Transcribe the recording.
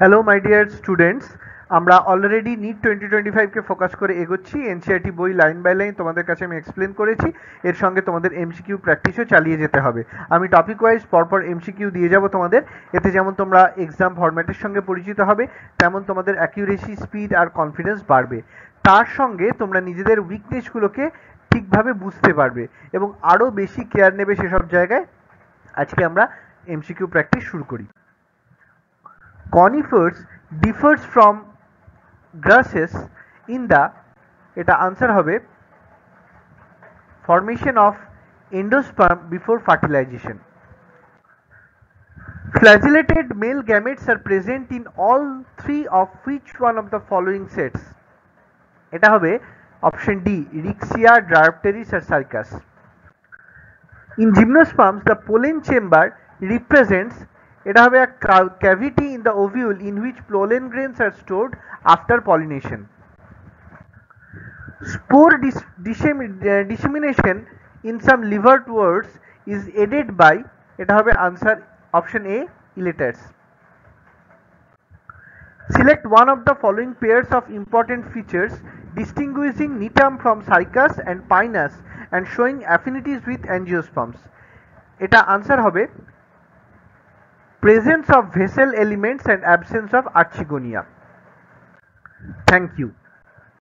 Hello my dear students আমরা already NEET twenty twenty ফাইভকে focus করে এগোচ্ছি এনসিআরটি e বই লাইন বাই লাইন তোমাদের কাছে আমি এক্সপ্লেন করেছি এর সঙ্গে তোমাদের এমসিকিউ প্র্যাকটিসও চালিয়ে যেতে হবে আমি টপিক ওয়াইজ পরপর এমসিকিউ দিয়ে যাব তোমাদের এতে যেমন তোমরা এক্সাম ফরম্যাটের সঙ্গে পরিচিত হবে তেমন তোমাদের অ্যাকিউরেসি স্পিড আর কনফিডেন্স বাড়বে তার সঙ্গে তোমরা নিজেদের উইকনেসগুলোকে ঠিকভাবে বুঝতে পারবে এবং আরও বেশি কেয়ার নেবে সেসব জায়গায় আজকে আমরা এমসিকিউ প্র্যাকটিস শুরু করি conifers differs from grasses in the এটা answer হবে formation of endosperm before fertilization. Flagellated male gametes are present in all three of which one of the following sets? এটা হবে অপশন ডি রিক্সিয়া ড্রাপটেরিস আর Cycas in gymnosperms the pollen chamber represents এটা হবে এক cavity in the ovule in which pollen grains are stored after pollination spore dis in some liverworts is aided by এটা হবে answer option A elaters select one of the following pairs of important features distinguishing Gnetum from Cycas and Pinus and showing affinities with angiosperms এটা answer হবে presence of vessel elements and absence of archigonia. Thank you.